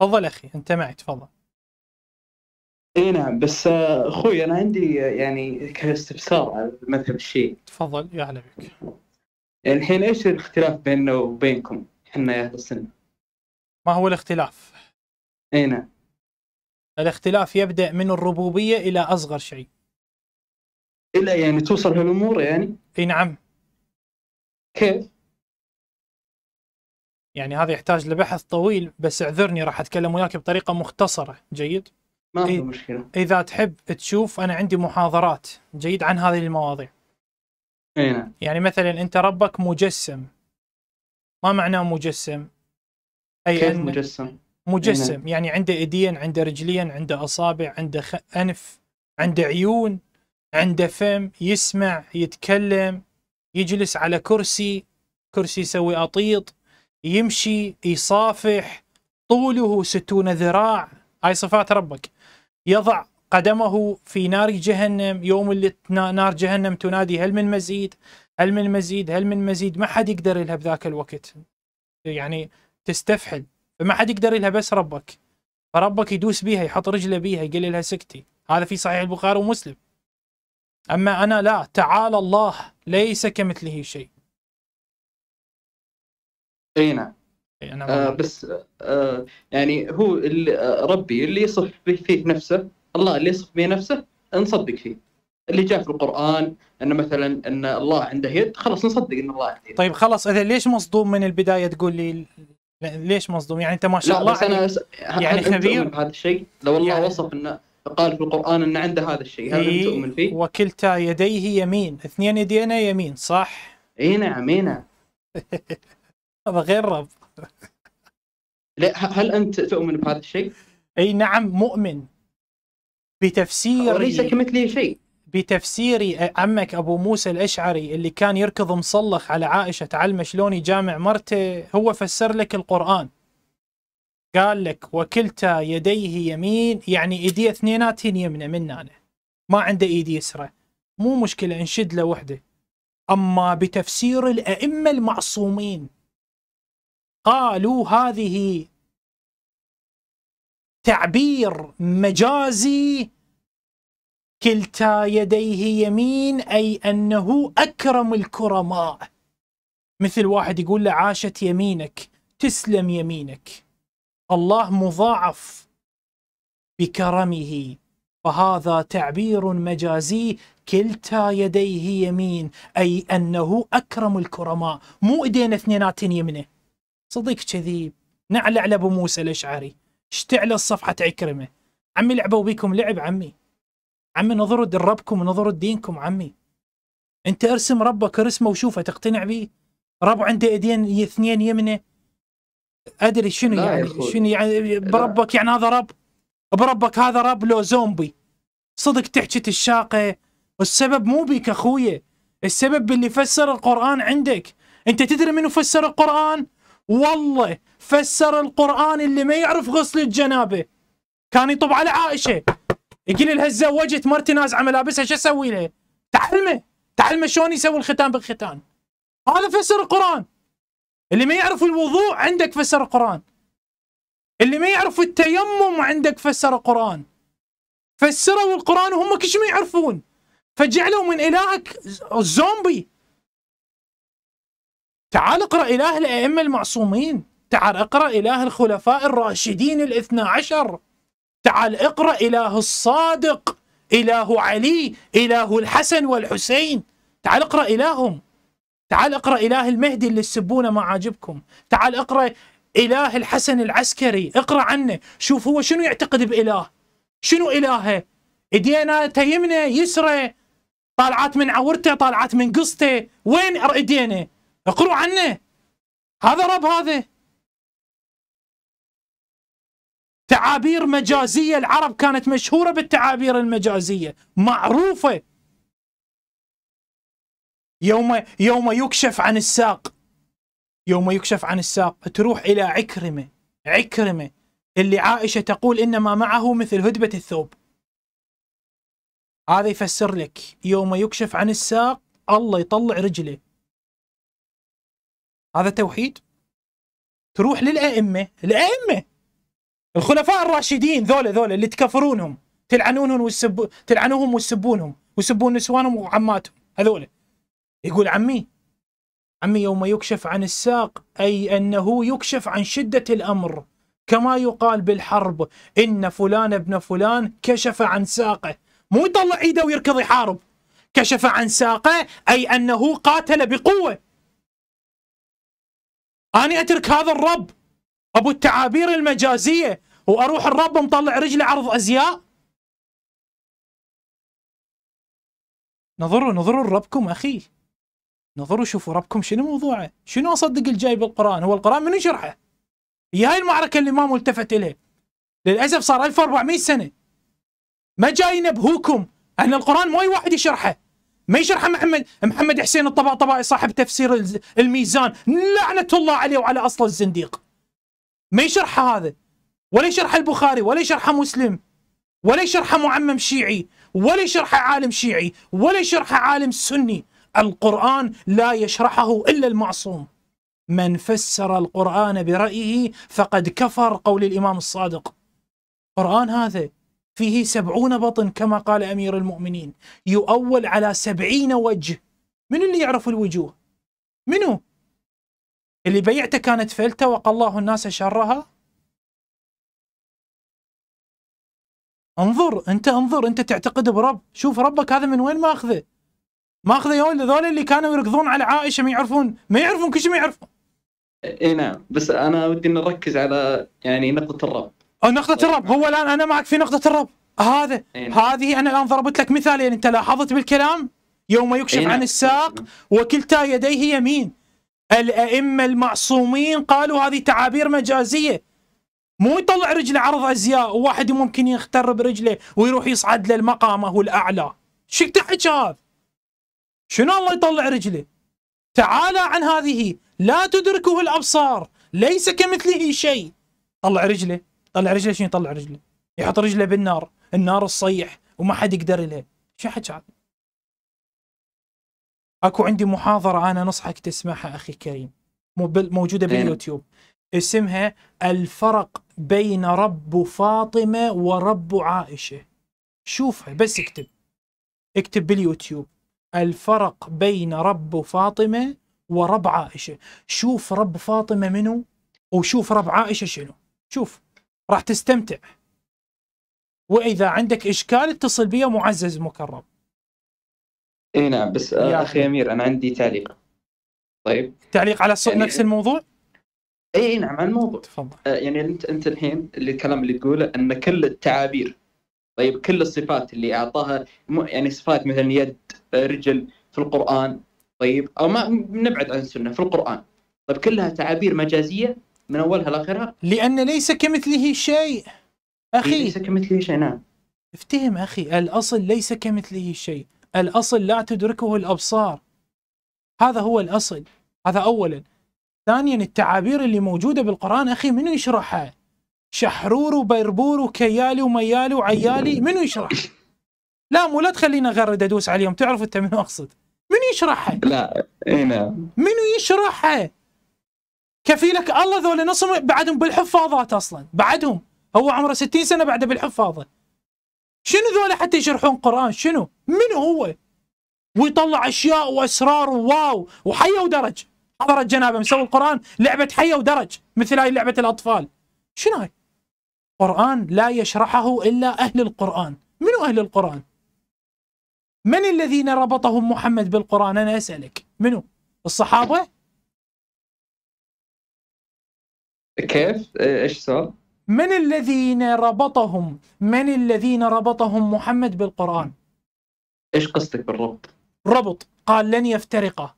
تفضل اخي انت معي تفضل اي نعم بس آه، اخوي انا عندي يعني كاستفسار على المذهب الشيعي تفضل يا هلا بك الحين ايش الاختلاف بيننا وبينكم احنا يا اهل السنه؟ ما هو الاختلاف؟ اي نعم الاختلاف يبدا من الربوبيه الى اصغر شيء الى يعني توصل هالامور يعني؟ اي نعم كيف؟ يعني هذا يحتاج لبحث طويل بس اعذرني راح اتكلم وياك بطريقه مختصره جيد ما في مشكله اذا تحب تشوف انا عندي محاضرات جيد عن هذه المواضيع اي نعم يعني مثلا انت ربك مجسم ما معناه مجسم اي كيف أن... مجسم مجسم إينا. نعم. يعني عنده ايدين عنده رجلين عنده اصابع عنده خ... انف عنده عيون عنده فم يسمع يتكلم يجلس على كرسي كرسي يسوي اطيط يمشي يصافح طوله ستون ذراع هاي صفات ربك يضع قدمه في نار جهنم يوم اللي نار جهنم تنادي هل من مزيد هل من مزيد هل من مزيد ما حد يقدر لها بذاك الوقت يعني تستفحل فما حد يقدر لها بس ربك فربك يدوس بيها يحط رجله بيها يقول لها سكتي هذا في صحيح البخاري ومسلم اما انا لا تعالى الله ليس كمثله شيء اي نعم آه بس آه يعني هو اللي آه ربي اللي يصف به فيه نفسه الله اللي يصف به نفسه نصدق فيه اللي جاء في القران ان مثلا ان الله عنده يد خلاص نصدق ان الله عنده يد طيب خلاص اذا ليش مصدوم من البدايه تقول لي ليش مصدوم يعني انت ما شاء الله بس أنا يعني, يعني خبير هذا الشيء لو الله يعني وصف انه قال في القران ان عنده هذا الشيء هذا إيه تؤمن فيه وكلتا يديه يمين اثنين يدينا يمين صح اي نعم اي نعم هذا رب لا هل انت تؤمن بهذا الشيء؟ اي نعم مؤمن بتفسير وليس كمثله شيء بتفسيري عمك ابو موسى الاشعري اللي كان يركض مصلخ على عائشه تعلمه شلون يجامع مرته هو فسر لك القران قال لك وكلتا يديه يمين يعني ايدي اثنيناتهن يمنى من انا ما عنده ايد يسرى مو مشكله انشد له وحده اما بتفسير الائمه المعصومين قالوا هذه تعبير مجازي كلتا يديه يمين أي أنه أكرم الكرماء مثل واحد يقول له عاشت يمينك تسلم يمينك الله مضاعف بكرمه فهذا تعبير مجازي كلتا يديه يمين أي أنه أكرم الكرماء مو إيدين اثنينات يمنه صديق كذيب نعل على ابو موسى الاشعري اشتعل الصفحه عكرمه عمي لعبوا بيكم لعب عمي عمي نظروا ربكم ونظروا دينكم عمي انت ارسم ربك ارسمه وشوفه تقتنع بيه رب عنده ايدين اثنين يمنه ادري شنو يعني شنو يعني بربك يعني هذا رب بربك هذا رب لو زومبي صدق تحكي الشاقه والسبب مو بيك اخويا السبب باللي فسر القران عندك انت تدري منو فسر القران والله فسر القرآن اللي ما يعرف غسل الجنابة كان يطب على عائشة يقول لها تزوجت مرتي نازعة ملابسها شو اسوي لها؟ تعلمه تعلمه شلون يسوي الختان بالختان هذا فسر القرآن اللي ما يعرف الوضوء عندك فسر القرآن اللي ما يعرف التيمم عندك فسر القرآن فسروا القرآن وهم كش ما يعرفون فجعلوا من إلهك زومبي تعال اقرأ إله الأئمة المعصومين تعال اقرأ إله الخلفاء الراشدين الاثنى عشر تعال اقرأ إله الصادق إله علي إله الحسن والحسين تعال اقرأ إلههم تعال اقرأ إله المهدي اللي تسبونه ما عاجبكم تعال اقرأ إله الحسن العسكري اقرأ عنه شوف هو شنو يعتقد بإله شنو إلهه ايدينا تيمنا يسرى طالعات من عورته طالعات من قصته وين ايدينا اقروا عنه هذا رب هذا تعابير مجازية العرب كانت مشهورة بالتعابير المجازية معروفة يوم يوم يكشف عن الساق يوم يكشف عن الساق تروح إلى عكرمة عكرمة اللي عائشة تقول إنما معه مثل هدبة الثوب هذا يفسر لك يوم يكشف عن الساق الله يطلع رجله هذا توحيد تروح للأئمة الأئمة الخلفاء الراشدين ذولا ذولا اللي تكفرونهم تلعنونهم والسب... تلعنوهم وتسبونهم ويسبون نسوانهم وعماتهم هذولا يقول عمي عمي يوم يكشف عن الساق أي أنه يكشف عن شدة الأمر كما يقال بالحرب إن فلان ابن فلان كشف عن ساقه مو يطلع ايده ويركض يحارب كشف عن ساقه أي أنه قاتل بقوة أنا أترك هذا الرب أبو التعابير المجازية وأروح الرب مطلع رجلي عرض أزياء نظروا نظروا لربكم أخي نظروا شوفوا ربكم شنو موضوعه شنو أصدق الجاي بالقرآن هو القرآن من يشرحه هي هاي المعركة اللي ما ملتفت إليه للأسف صار 1400 سنة ما جاينا بهوكم أن القرآن ما واحد يشرحه ما يشرح محمد محمد حسين الطباطبائي صاحب تفسير الميزان لعنة الله عليه وعلى أصل الزنديق ما يشرح هذا ولا يشرح البخاري ولا يشرح مسلم ولا يشرح معمم شيعي ولا يشرح عالم شيعي ولا يشرح عالم سني القرآن لا يشرحه إلا المعصوم من فسر القرآن برأيه فقد كفر قول الإمام الصادق قرآن هذا فيه سبعون بطن كما قال أمير المؤمنين يؤول على سبعين وجه من اللي يعرف الوجوه منو اللي بيعته كانت فلتة وقال الله الناس شرها انظر انت انظر انت تعتقد برب شوف ربك هذا من وين ماخذه ماخذه يوم ذول اللي كانوا يركضون على عائشه ما يعرفون ما يعرفون كل شيء ما يعرفون اي نعم بس انا ودي نركز على يعني نقطه الرب أو نقطة الرب هو الآن أنا معك في نقطة الرب هذا إيه. هذه أنا الآن ضربت لك مثالين يعني أنت لاحظت بالكلام يوم يكشف إيه. عن الساق وكلتا يديه يمين الأئمة المعصومين قالوا هذه تعابير مجازية مو يطلع رجله عرض ازياء وواحد ممكن يخترب رجله ويروح يصعد للمقامه الاعلى شو تحكي هذا شنو الله يطلع رجله تعالى عن هذه لا تدركه الابصار ليس كمثله شيء طلع رجله طلع رجله شنو يطلع رجله يحط رجله بالنار النار تصيح وما حد يقدر له شو حكي هذا اكو عندي محاضره انا نصحك تسمعها اخي كريم موجوده إيه. باليوتيوب اسمها الفرق بين رب فاطمه ورب عائشه شوفها بس اكتب اكتب باليوتيوب الفرق بين رب فاطمه ورب عائشه شوف رب فاطمه منو وشوف رب عائشه شنو شوف راح تستمتع واذا عندك اشكال اتصل بي معزز مكرم اي نعم بس يا اخي امير انا عندي تعليق طيب تعليق على يعني... نفس الموضوع اي نعم على الموضوع تفضل آه، يعني انت انت الحين اللي الكلام اللي تقوله ان كل التعابير طيب كل الصفات اللي اعطاها يعني صفات مثلا يد رجل في القران طيب او ما نبعد عن السنه في القران طيب كلها تعابير مجازيه من اولها لاخرها لان ليس كمثله شيء اخي ليس كمثله شيء نعم افتهم اخي الاصل ليس كمثله شيء الاصل لا تدركه الابصار هذا هو الاصل هذا اولا ثانيا التعابير اللي موجوده بالقران اخي منو يشرحها شحرور وبربور وكيالي وميالي وعيالي منو يشرح لا مو لا تخلينا غرد ادوس عليهم تعرف انت منو اقصد منو يشرحها لا اي نعم منو يشرحها كفيلك الله ذول نصهم بعدهم بالحفاظات اصلا بعدهم هو عمره 60 سنه بعده بالحفاظه شنو ذولا حتى يشرحون قران شنو من هو ويطلع اشياء واسرار وواو وحيه ودرج حضرت جنابه مسوي القران لعبه حيه ودرج مثل هاي لعبه الاطفال شنو هاي قران لا يشرحه الا اهل القران منو اهل القران من الذين ربطهم محمد بالقران انا اسالك منو الصحابه كيف؟ إيه، ايش صار؟ من الذين ربطهم؟ من الذين ربطهم محمد بالقرآن؟ ايش قصدك بالربط؟ ربط قال لن يفترقا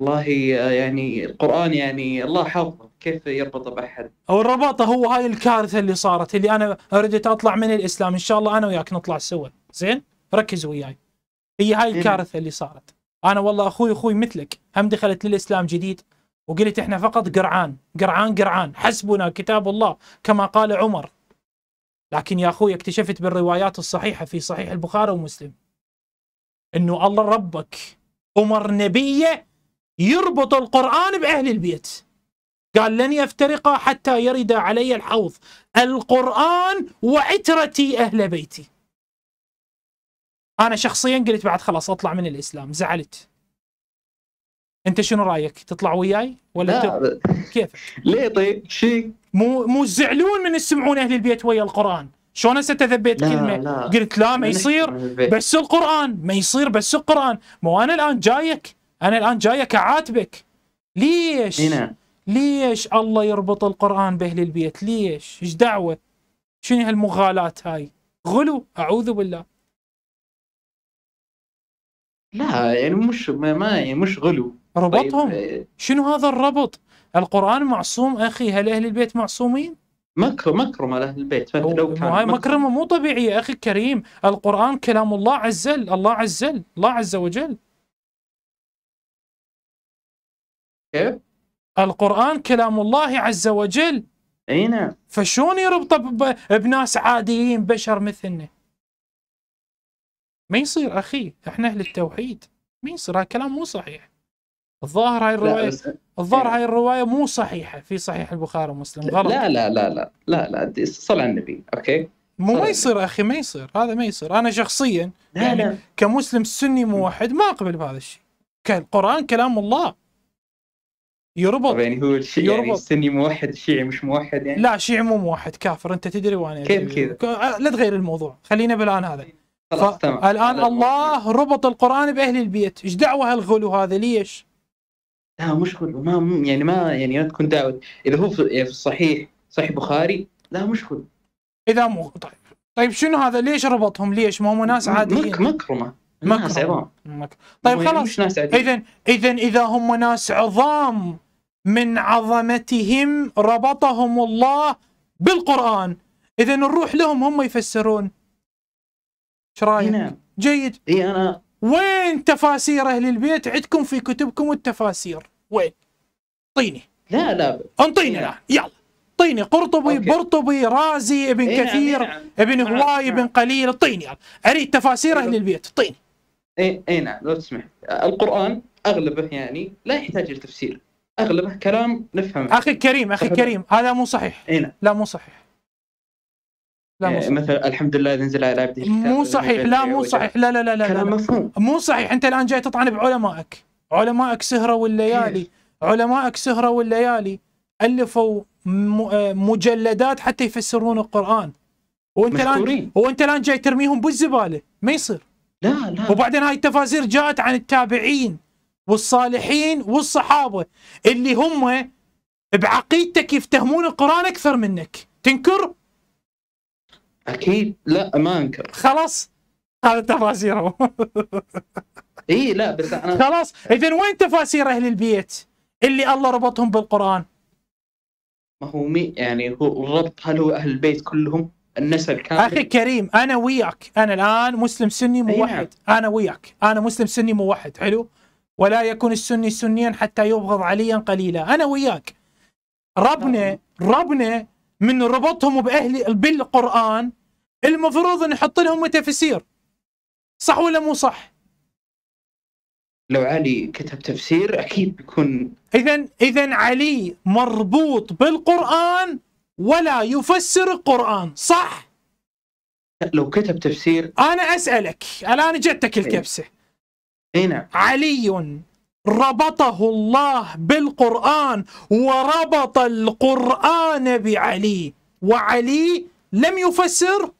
والله آه، يعني القرآن يعني الله حافظه كيف يربطه بأحد؟ أو الرباطة هو هاي الكارثة اللي صارت اللي أنا أردت أطلع من الإسلام إن شاء الله أنا وياك نطلع سوا زين؟ ركز وياي هي هاي الكارثة اللي صارت أنا والله أخوي أخوي مثلك هم دخلت للإسلام جديد وقلت احنا فقط قرعان قرعان قرعان حسبنا كتاب الله كما قال عمر لكن يا اخوي اكتشفت بالروايات الصحيحه في صحيح البخاري ومسلم انه الله ربك امر نبيه يربط القران باهل البيت قال لن يفترقا حتى يرد علي الحوض القرآن وعترتي أهل بيتي أنا شخصيا قلت بعد خلاص أطلع من الإسلام زعلت انت شنو رايك تطلع وياي ولا لا. كيف ليه طيب شي مو مو زعلون من يسمعون اهل البيت ويا القران شلون هسه تثبيت كلمه لا. قلت لا ما يصير بس القران ما يصير بس القران مو انا الان جايك انا الان جايك اعاتبك ليش هنا. ليش الله يربط القران باهل البيت ليش ايش دعوه شنو هالمغالاة هاي غلو اعوذ بالله لا يعني مش ما, ما يعني مش غلو طيب، ربطهم طيب. شنو هذا الربط القران معصوم اخي هل اهل البيت معصومين مكرم مكرم على اهل البيت لو كان هاي مكرمه مو طبيعيه اخي الكريم القران كلام الله عزل الله عزل الله عز وجل كيف القران كلام الله عز وجل اي نعم فشون يربطه بناس عاديين بشر مثلنا ما يصير اخي احنا اهل التوحيد ما يصير هذا كلام مو صحيح الظاهر هاي الروايه الظاهر إيه. هاي الروايه مو صحيحه في صحيح البخاري ومسلم غلط لا لا لا لا لا لا صل على النبي اوكي مو ما يصير اخي ما يصير هذا ما يصير انا شخصيا يعني لا. كمسلم سني موحد ما اقبل بهذا الشيء القران كلام الله يربط يعني هو الشيء يعني يربط. يعني سني موحد شيعي مش موحد يعني لا شيعي مو موحد كافر انت تدري وانا كيف كذا آه، لا تغير الموضوع خلينا بالان هذا خلاص تمام الان الله ربط القران باهل البيت ايش دعوه هالغلو هذا ليش؟ لا مش كله ما يعني ما يعني لا تكون دعوة اذا هو يعني في الصحيح صحيح بخاري لا مش كله اذا مو طيب طيب شنو هذا ليش ربطهم ليش ما هم ناس عاديين مك مكرمه طيب، ناس عظام طيب خلاص اذا اذا اذا هم ناس عظام من عظمتهم ربطهم الله بالقران اذا نروح لهم هم يفسرون ايش رايك؟ نعم. جيد اي انا وين تفاسير أهل البيت عندكم في كتبكم التفاسير وين طيني لا لا انطيني الآن يلا طيني قرطبي أوكي. برطبي رازي ابن إيه نعم، كثير إيه نعم. ابن نعم، هواي ابن قليل طيني اريد تفاسير اهل البيت طيني اي اي نعم لو تسمح القران اغلبه يعني لا يحتاج لتفسير اغلبه كلام نفهمه اخي كريم اخي كريم هذا مو صحيح إيه نعم. لا مو صحيح لا مو يعني صحيح. مثلا الحمد لله اذا نزل على عبده مو صحيح لا مو صحيح لا لا لا لا كلام مفهوم مو صحيح انت الان جاي تطعن بعلمائك علمائك سهره والليالي علمائك سهره والليالي الفوا آه، مجلدات حتى يفسرون القران وانت الان وانت الان جاي ترميهم بالزباله ما يصير لا لا وبعدين هاي التفاسير جاءت عن التابعين والصالحين والصحابه اللي هم بعقيدتك يفتهمون القران اكثر منك تنكر اكيد لا ما انكر خلاص هذا تفاسيره اي لا بس انا خلاص اذا وين تفاسير اهل البيت اللي الله ربطهم بالقران ما هو مي يعني هو الربط هل هو اهل البيت كلهم النسل كامل اخي كريم انا وياك انا الان مسلم سني موحد نعم. انا وياك انا مسلم سني موحد حلو ولا يكون السني سنيا حتى يبغض عليا قليلا انا وياك ربنا نعم. ربنا من ربطهم باهل بالقران المفروض نحط لهم تفسير صح ولا مو صح؟ لو علي كتب تفسير اكيد بيكون اذا اذا علي مربوط بالقران ولا يفسر القران صح؟ لو كتب تفسير انا اسالك الان جتك الكبسه إيه. اي نعم علي ربطه الله بالقران وربط القران بعلي وعلي لم يفسر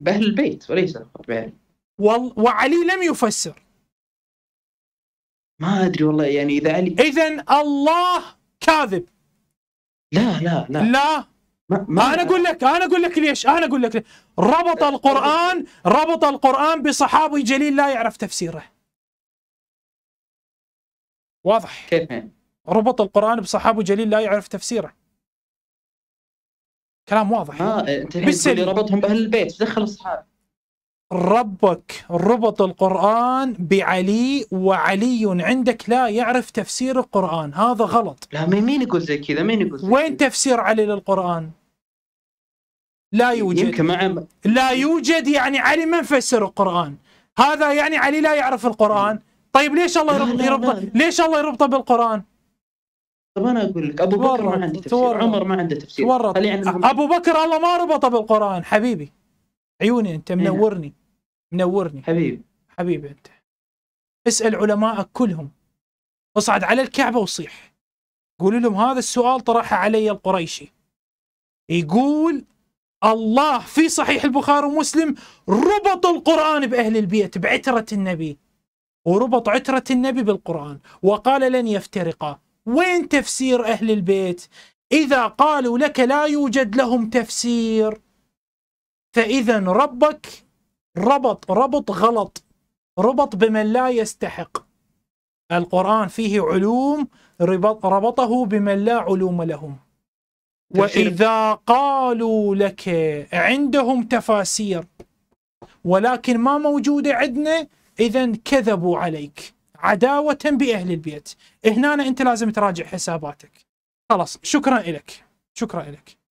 بأهل البيت وليس بأهل وعلي لم يفسر ما أدري والله يعني إذا علي إذا الله كاذب لا لا لا لا ما ما انا اقول لك انا اقول لك ليش انا اقول لك ليش. ربط القران ربط القران بصحابي جليل لا يعرف تفسيره واضح كيف يعني؟ ربط القران بصحابي جليل لا يعرف تفسيره كلام واضح آه، إيه، انت اللي ربطهم باهل البيت دخل اصحاب ربك ربط القرآن بعلي وعلي عندك لا يعرف تفسير القرآن هذا غلط لا مين يقول زي كذا مين يقول زي وين تفسير علي للقرآن لا يوجد يمكن مع... لا يوجد يعني علي ما فسر القرآن هذا يعني علي لا يعرف القرآن طيب ليش الله يربطه ليش الله يربطه بالقرآن طب انا اقول لك ابو بكر ما عنده تفسير تورط. عمر ما عنده تفسير تورط. ابو بكر الله ما ربطه بالقران حبيبي عيوني انت إيه. منورني منورني حبيبي حبيبي انت اسال علمائك كلهم اصعد على الكعبه وصيح قول لهم هذا السؤال طرحه علي القريشي يقول الله في صحيح البخاري ومسلم ربط القرآن بأهل البيت بعترة النبي وربط عترة النبي بالقرآن وقال لن يفترقا وين تفسير أهل البيت إذا قالوا لك لا يوجد لهم تفسير فإذا ربك ربط ربط غلط ربط بمن لا يستحق القرآن فيه علوم ربط ربطه بمن لا علوم لهم وإذا قالوا لك عندهم تفاسير ولكن ما موجودة عندنا إذا كذبوا عليك عداوه باهل البيت هنا انت لازم تراجع حساباتك خلاص شكرا لك شكرا لك